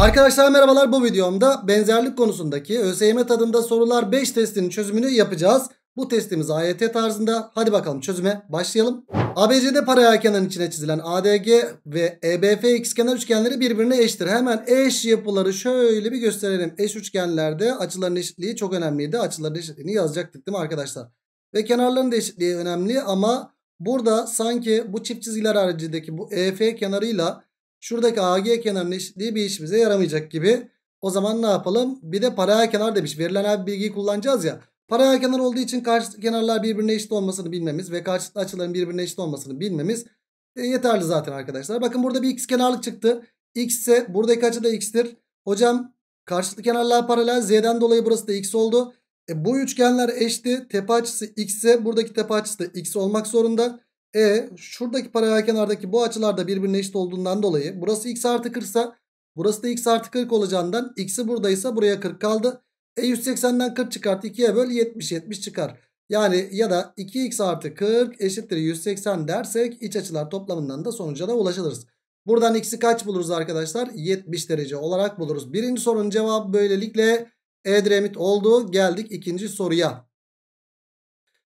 Arkadaşlar merhabalar bu videomda benzerlik konusundaki ÖSYM tadında sorular 5 testinin çözümünü yapacağız. Bu testimiz AYT tarzında. Hadi bakalım çözüme başlayalım. ABC'de paraya kenarın içine çizilen ADG ve EBF ikizkenar üçgenleri birbirine eşittir. Hemen eş yapıları şöyle bir gösterelim. Eş üçgenlerde açıların eşitliği çok önemliydi. Açıların eşitliğini yazacaktık değil mi arkadaşlar? Ve kenarların da eşitliği önemli ama burada sanki bu çift çizgiler haricindeki bu EF kenarıyla Şuradaki AG kenarının eşitliği bir işimize yaramayacak gibi. O zaman ne yapalım? Bir de paralel kenar demiş. Verilen her bilgiyi kullanacağız ya. Paralel kenar olduğu için karşı kenarlar birbirine eşit olmasını bilmemiz ve karşıtlı açıların birbirine eşit olmasını bilmemiz e, yeterli zaten arkadaşlar. Bakın burada bir x kenarlık çıktı. x ise buradaki açı da x'tir. Hocam karşıtlı kenarlar paralel. Z'den dolayı burası da x oldu. E, bu üçgenler eşitti. Tepe açısı x ise buradaki tepe açısı da x olmak zorunda. E şuradaki paralel kenardaki bu açılar da birbirine eşit olduğundan dolayı burası x artı 40 ise burası da x artı 40 olacağından x'i buradaysa buraya 40 kaldı. E 180'den 40 çıkart 2'ye böl 70 70 çıkar. Yani ya da 2x artı 40 eşittir 180 dersek iç açılar toplamından da sonuca da ulaşırız. Buradan x'i kaç buluruz arkadaşlar? 70 derece olarak buluruz. Birinci sorunun cevabı böylelikle Edremit oldu. Geldik ikinci soruya.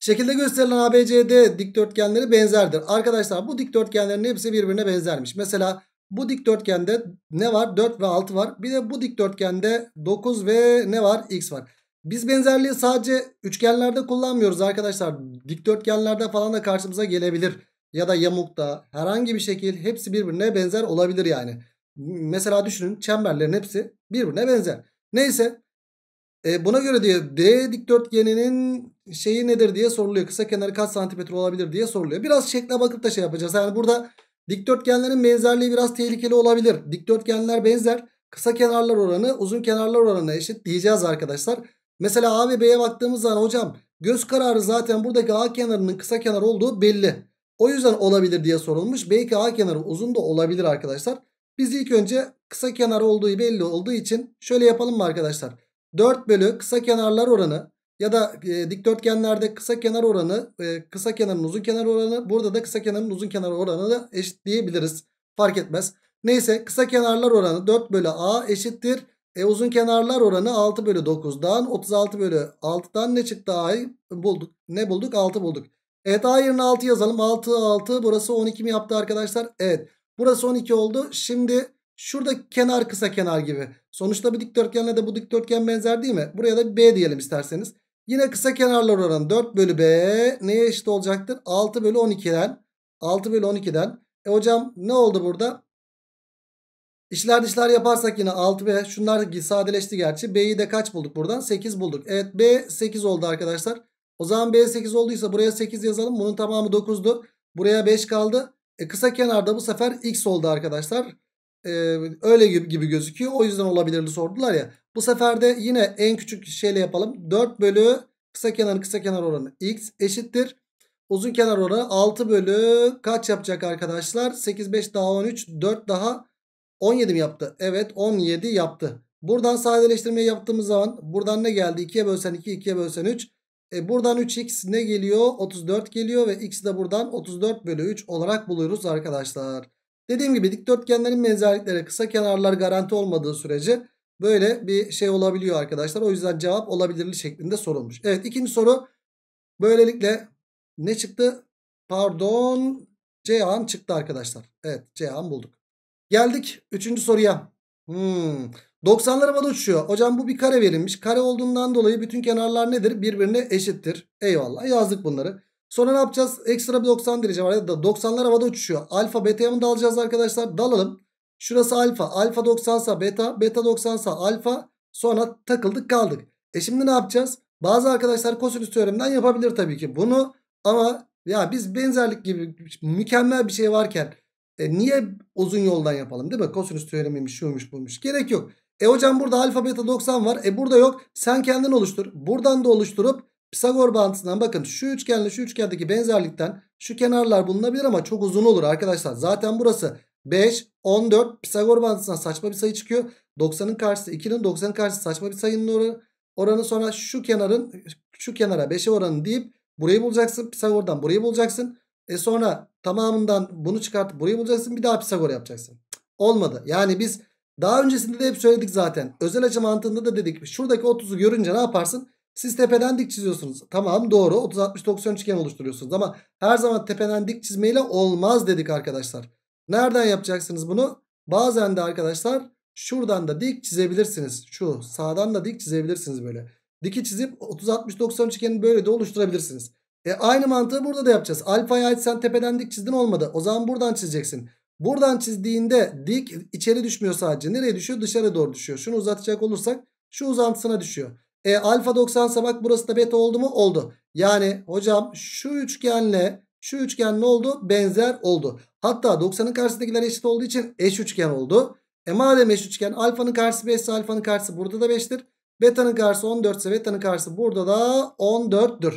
Şekilde gösterilen ABCD dikdörtgenleri benzerdir. Arkadaşlar bu dikdörtgenlerin hepsi birbirine benzermiş. Mesela bu dikdörtgende ne var? 4 ve 6 var. Bir de bu dikdörtgende 9 ve ne var? X var. Biz benzerliği sadece üçgenlerde kullanmıyoruz arkadaşlar. Dikdörtgenlerde falan da karşımıza gelebilir. Ya da yamukta herhangi bir şekil hepsi birbirine benzer olabilir yani. Mesela düşünün çemberlerin hepsi birbirine benzer. Neyse e, buna göre diye D dikdörtgeninin şeyi nedir diye soruluyor. Kısa kenarı kaç santimetre olabilir diye soruluyor. Biraz şekle bakıp da şey yapacağız. Yani burada dikdörtgenlerin benzerliği biraz tehlikeli olabilir. Dikdörtgenler benzer. Kısa kenarlar oranı uzun kenarlar oranına eşit diyeceğiz arkadaşlar. Mesela A ve B'ye baktığımız zaman hocam göz kararı zaten buradaki A kenarının kısa kenar olduğu belli. O yüzden olabilir diye sorulmuş. Belki A kenarı uzun da olabilir arkadaşlar. Biz ilk önce kısa kenar olduğu belli olduğu için şöyle yapalım mı arkadaşlar? 4 bölü kısa kenarlar oranı ya da e, dikdörtgenlerde kısa kenar oranı, e, kısa kenarın uzun kenar oranı, burada da kısa kenarın uzun kenar oranı da eşit diyebiliriz. Fark etmez. Neyse kısa kenarlar oranı 4 bölü a eşittir. E, uzun kenarlar oranı 6 bölü 9'dan 36 bölü 6'dan ne çıktı a'yı bulduk. Ne bulduk? 6 bulduk. Evet a yerine 6 yazalım. 6 6 burası 12 mi yaptı arkadaşlar? Evet. Burası 12 oldu. Şimdi Şurada kenar kısa kenar gibi. Sonuçta bir dikdörtgenle de bu dikdörtgen benzer değil mi? Buraya da B diyelim isterseniz. Yine kısa kenarlar oranı 4 bölü B neye eşit olacaktır? 6 bölü 12'den. 6 bölü 12'den. E hocam ne oldu burada? İşler dışlar yaparsak yine 6B. Şunlar sadeleşti gerçi. B'yi de kaç bulduk buradan? 8 bulduk. Evet B 8 oldu arkadaşlar. O zaman B 8 olduysa buraya 8 yazalım. Bunun tamamı 9'du. Buraya 5 kaldı. E kısa kenarda bu sefer X oldu arkadaşlar. E, öyle gibi gözüküyor. O yüzden olabilirli sordular ya. Bu sefer de yine en küçük şeyle yapalım. 4 bölü kısa kenarın kısa kenar oranı x eşittir. Uzun kenar oranı 6 bölü kaç yapacak arkadaşlar? 8, 5 daha 13, 4 daha 17 mi yaptı? Evet 17 yaptı. Buradan sadeleştirme yaptığımız zaman buradan ne geldi? 2'ye bölsen 2, 2'ye bölsen 3. E buradan 3x ne geliyor? 34 geliyor ve x'i de buradan 34 bölü 3 olarak buluyoruz arkadaşlar. Dediğim gibi dikdörtgenlerin menzerlikleri kısa kenarlar garanti olmadığı sürece böyle bir şey olabiliyor arkadaşlar. O yüzden cevap olabilirli şeklinde sorulmuş. Evet ikinci soru böylelikle ne çıktı? Pardon Ceyhan çıktı arkadaşlar. Evet Ceyhan bulduk. Geldik üçüncü soruya. Hmm. 90'lar havada uçuyor. Hocam bu bir kare verilmiş. Kare olduğundan dolayı bütün kenarlar nedir? Birbirine eşittir. Eyvallah yazdık bunları. Sonra ne yapacağız? Ekstra bir 90 derece var. Ya da 90'lar havada uçuşuyor. Alfa beta'ya mı alacağız arkadaşlar? Dalalım. Şurası alfa. Alfa 90'sa beta. Beta 90'sa alfa. Sonra takıldık kaldık. E şimdi ne yapacağız? Bazı arkadaşlar kosinüs teoreminden yapabilir tabii ki bunu. Ama ya biz benzerlik gibi mükemmel bir şey varken e niye uzun yoldan yapalım değil mi? Kosinüs teoremiymiş şuymuş buymuş Gerek yok. E hocam burada alfa beta 90 var. E burada yok. Sen kendin oluştur. Buradan da oluşturup Pisagor bağıntısından bakın şu üçgenle şu üçgendeki benzerlikten şu kenarlar bulunabilir ama çok uzun olur arkadaşlar. Zaten burası 5, 14 Pisagor bağıntısından saçma bir sayı çıkıyor. 90'ın karşısı 2'nin 90'ın karşısı saçma bir sayının oranı. Oranı sonra şu kenarın şu kenara 5'e oranı deyip burayı bulacaksın. Pisagor'dan burayı bulacaksın. E sonra tamamından bunu çıkartıp burayı bulacaksın. Bir daha Pisagor yapacaksın. olmadı. Yani biz daha öncesinde de hep söyledik zaten. Özel açı mantığında da dedik. Şuradaki 30'u görünce ne yaparsın? Siz tepeden dik çiziyorsunuz. Tamam doğru 30-60-90 üçgen oluşturuyorsunuz. Ama her zaman tepeden dik çizmeyle olmaz dedik arkadaşlar. Nereden yapacaksınız bunu? Bazen de arkadaşlar şuradan da dik çizebilirsiniz. Şu sağdan da dik çizebilirsiniz böyle. Diki çizip 30-60-90 üçgenini böyle de oluşturabilirsiniz. E aynı mantığı burada da yapacağız. Alfa'ya sen tepeden dik çizdin olmadı. O zaman buradan çizeceksin. Buradan çizdiğinde dik içeri düşmüyor sadece. Nereye düşüyor? Dışarı doğru düşüyor. Şunu uzatacak olursak şu uzantısına düşüyor. E alfa 90 sa burası da beta oldu mu? Oldu. Yani hocam şu üçgenle şu üçgen ne oldu? Benzer oldu. Hatta 90'ın karşısındakiler eşit olduğu için eş üçgen oldu. E madem eş üçgen alfanın karşısı 5 ise alfanın karşısı burada da 5'tir. Beta'nın karşısı 14 ise beta'nın karşısı burada da 14'tür.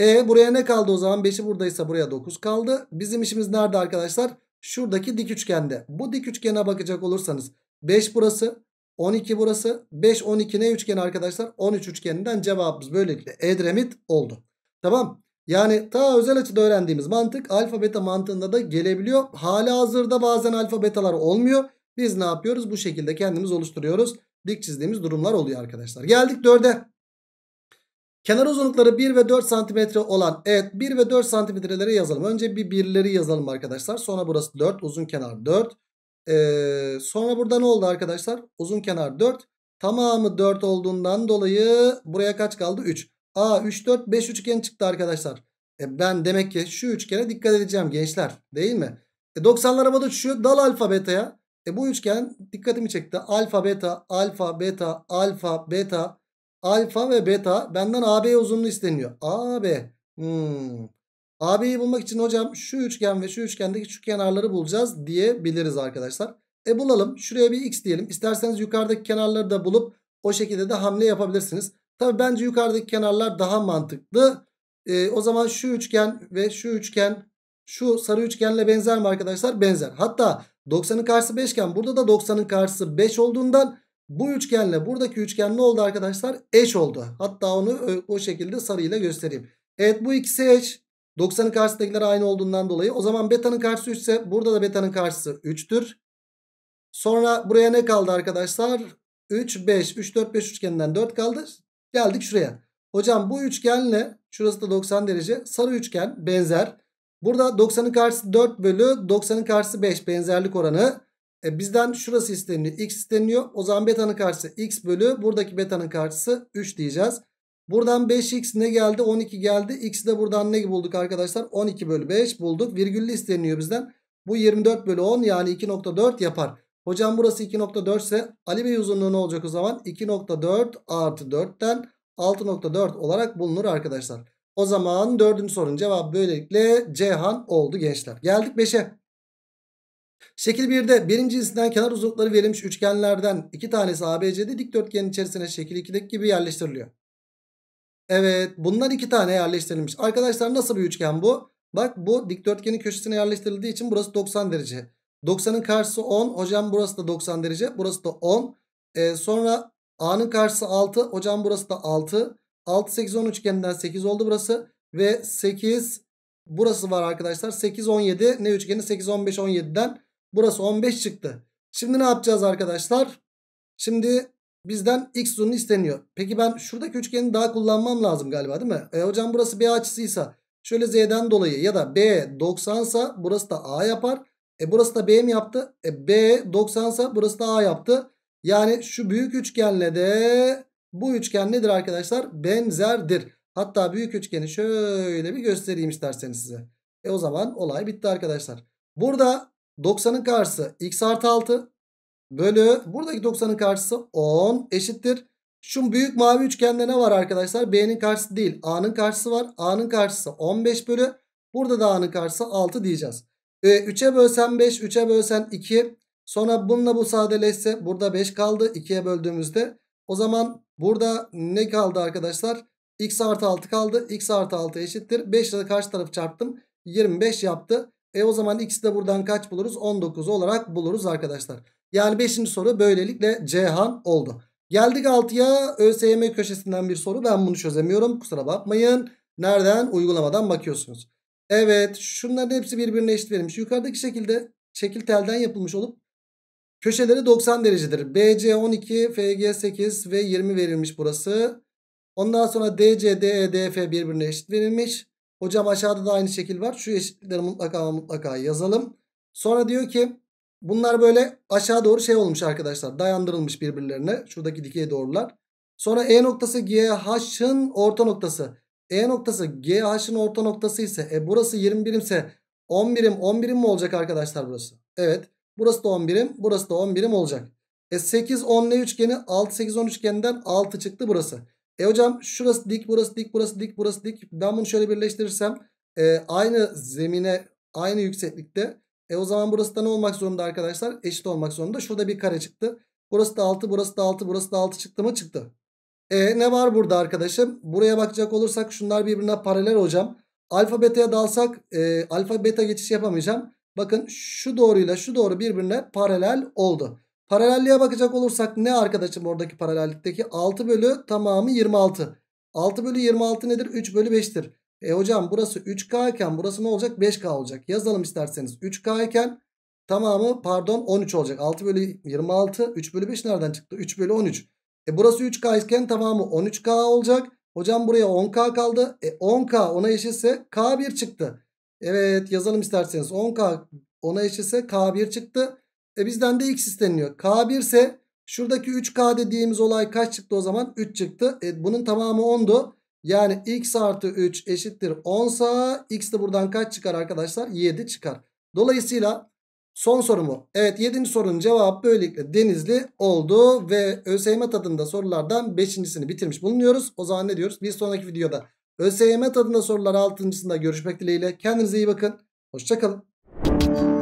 E buraya ne kaldı o zaman? 5'i buradaysa buraya 9 kaldı. Bizim işimiz nerede arkadaşlar? Şuradaki dik üçgende. Bu dik üçgene bakacak olursanız 5 burası, 12 burası. 5 12 ne üçgeni arkadaşlar? 13 üçgeninden cevabımız böylelikle Edremit oldu. Tamam. Yani ta özel açıda öğrendiğimiz mantık alfa beta mantığında da gelebiliyor. Hala hazırda bazen alfa betalar olmuyor. Biz ne yapıyoruz? Bu şekilde kendimiz oluşturuyoruz. Dik çizdiğimiz durumlar oluyor arkadaşlar. Geldik 4'e. Kenar uzunlukları 1 ve 4 santimetre olan evet 1 ve 4 santimetreleri yazalım. Önce bir birleri yazalım arkadaşlar. Sonra burası 4 uzun kenar 4. Ee, sonra burada ne oldu arkadaşlar? Uzun kenar 4. Tamamı 4 olduğundan dolayı buraya kaç kaldı? 3. A 3 4 5 üçgen çıktı arkadaşlar. E ben demek ki şu üçgene dikkat edeceğim gençler. Değil mi? E 90'larıma da şu dal alfa beta'ya. E bu üçgen dikkatimi çekti. Alfa beta, alfa beta, alfa beta, alfa ve beta benden AB uzunluğu isteniyor. AB. Hmm. AB'yi bulmak için hocam şu üçgen ve şu üçgendeki şu kenarları bulacağız diyebiliriz arkadaşlar. E bulalım. Şuraya bir x diyelim. İsterseniz yukarıdaki kenarları da bulup o şekilde de hamle yapabilirsiniz. Tabii bence yukarıdaki kenarlar daha mantıklı. E, o zaman şu üçgen ve şu üçgen şu sarı üçgenle benzer mi arkadaşlar? Benzer. Hatta 90'ın karşısı 5 iken burada da 90'ın karşısı 5 olduğundan bu üçgenle buradaki üçgen ne oldu arkadaşlar? Eş oldu. Hatta onu o şekilde sarıyla göstereyim. Evet bu ikisi eş. 90'ın karşısındakiler aynı olduğundan dolayı. O zaman beta'nın karşısı 3 ise burada da beta'nın karşısı 3'tür. Sonra buraya ne kaldı arkadaşlar? 3, 5, 3, 4, 5 üçgeninden 4 kaldı. Geldik şuraya. Hocam bu üçgenle şurası da 90 derece. Sarı üçgen benzer. Burada 90'ın karşısı 4 bölü 90'ın karşısı 5 benzerlik oranı. E bizden şurası isteniyor. X isteniyor. O zaman beta'nın karşısı x bölü buradaki beta'nın karşısı 3 diyeceğiz. Buradan 5x ne geldi? 12 geldi. X de buradan ne bulduk arkadaşlar? 12 bölü 5 bulduk. Virgüllü isteniyor bizden. Bu 24 bölü 10 yani 2.4 yapar. Hocam burası 2.4 ise Ali Bey uzunluğu ne olacak o zaman? 2.4 artı 4'ten 6.4 olarak bulunur arkadaşlar. O zaman dördüncü sorunun cevabı böylelikle Cihan oldu gençler. Geldik 5'e. Şekil 1'de birinci cinsinden kenar uzunlukları verilmiş üçgenlerden iki tanesi ABC'de dikdörtgenin içerisine şekil 2'deki gibi yerleştiriliyor. Evet bunlar iki tane yerleştirilmiş. Arkadaşlar nasıl bir üçgen bu? Bak bu dikdörtgenin köşesine yerleştirildiği için burası 90 derece. 90'ın karşısı 10. Hocam burası da 90 derece. Burası da 10. Ee, sonra A'nın karşısı 6. Hocam burası da 6. 6, 8, 10 üçgeninden 8 oldu burası. Ve 8 burası var arkadaşlar. 8, 17 ne üçgeni? 8, 15, 17'den burası 15 çıktı. Şimdi ne yapacağız arkadaşlar? Şimdi Bizden x uzunluğu isteniyor. Peki ben şuradaki üçgeni daha kullanmam lazım galiba değil mi? E, hocam burası B açısıysa şöyle z'den dolayı ya da B 90 sa burası da A yapar. E burası da B mi yaptı? E B 90 sa burası da A yaptı. Yani şu büyük üçgenle de bu üçgen nedir arkadaşlar? Benzerdir. Hatta büyük üçgeni şöyle bir göstereyim isterseniz size. E o zaman olay bitti arkadaşlar. Burada 90'ın karşısı x artı 6 bölü buradaki 90'ın karşısı 10 eşittir. Şu büyük mavi üçgende ne var arkadaşlar? B'nin karşısı değil A'nın karşısı var. A'nın karşısı 15 bölü. Burada da A'nın karşısı 6 diyeceğiz. E, 3'e bölsen 5 3'e bölsen 2. Sonra bununla bu sadeleşse burada 5 kaldı 2'ye böldüğümüzde. O zaman burada ne kaldı arkadaşlar? X artı 6 kaldı. X artı 6 eşittir. 5 ile karşı tarafı çarptım. 25 yaptı. E o zaman x'i de buradan kaç buluruz? 19 olarak buluruz arkadaşlar. Yani 5. soru böylelikle Cihan oldu. Geldik 6'ya ÖSYM köşesinden bir soru. Ben bunu çözemiyorum. Kusura bakmayın. Nereden? Uygulamadan bakıyorsunuz. Evet şunların hepsi birbirine eşit verilmiş. Yukarıdaki şekilde şekil telden yapılmış olup köşeleri 90 derecedir. BC 12, FG 8 ve 20 verilmiş burası. Ondan sonra DC, DE, DF birbirine eşit verilmiş. Hocam aşağıda da aynı şekil var. Şu eşitlikleri mutlaka mutlaka yazalım. Sonra diyor ki Bunlar böyle aşağı doğru şey olmuş arkadaşlar. Dayandırılmış birbirlerine. Şuradaki dikeye doğrular. Sonra E noktası GH'ın orta noktası. E noktası GH'ın orta noktası ise e burası 20 birimse 10 birim 10 birim mi olacak arkadaşlar burası? Evet. Burası da 10 birim. Burası da 10 birim olacak. E 8 10'lu üçgeni 6 8 10 üçgeninden 6 çıktı burası. E hocam şurası dik burası dik burası dik burası dik. Ben bunu şöyle birleştirirsem e, aynı zemine aynı yükseklikte e o zaman burası da ne olmak zorunda arkadaşlar? Eşit olmak zorunda. Şurada bir kare çıktı. Burası da 6, burası da 6, burası da 6 çıktı mı? Çıktı. E ne var burada arkadaşım? Buraya bakacak olursak şunlar birbirine paralel hocam. Alfa beta'ya dalsak e, alfa beta geçiş yapamayacağım. Bakın şu doğruyla şu doğru birbirine paralel oldu. Paralelliğe bakacak olursak ne arkadaşım oradaki paralellikteki? 6 bölü tamamı 26. 6 bölü 26 nedir? 3 bölü 5'tir. E hocam burası 3K iken burası ne olacak? 5K olacak. Yazalım isterseniz. 3K iken tamamı pardon 13 olacak. 6 bölü 26. 3 bölü 5 nereden çıktı? 3 bölü 13. E burası 3K iken tamamı 13K olacak. Hocam buraya 10K kaldı. E 10K ona eşitse K1 çıktı. Evet yazalım isterseniz. 10K ona eşitse K1 çıktı. E bizden de X isteniyor. K1 ise şuradaki 3K dediğimiz olay kaç çıktı o zaman? 3 çıktı. E bunun tamamı 10'du. Yani x artı 3 eşittir 10 sa x de buradan kaç çıkar arkadaşlar? 7 çıkar. Dolayısıyla son sorumu. Evet 7. sorunun cevabı böylelikle Denizli oldu. Ve ÖSYM tadında sorulardan 5.sini bitirmiş bulunuyoruz. O zaman ne diyoruz? Bir sonraki videoda ÖSYM tadında sorular 6.sında görüşmek dileğiyle. Kendinize iyi bakın. Hoşçakalın.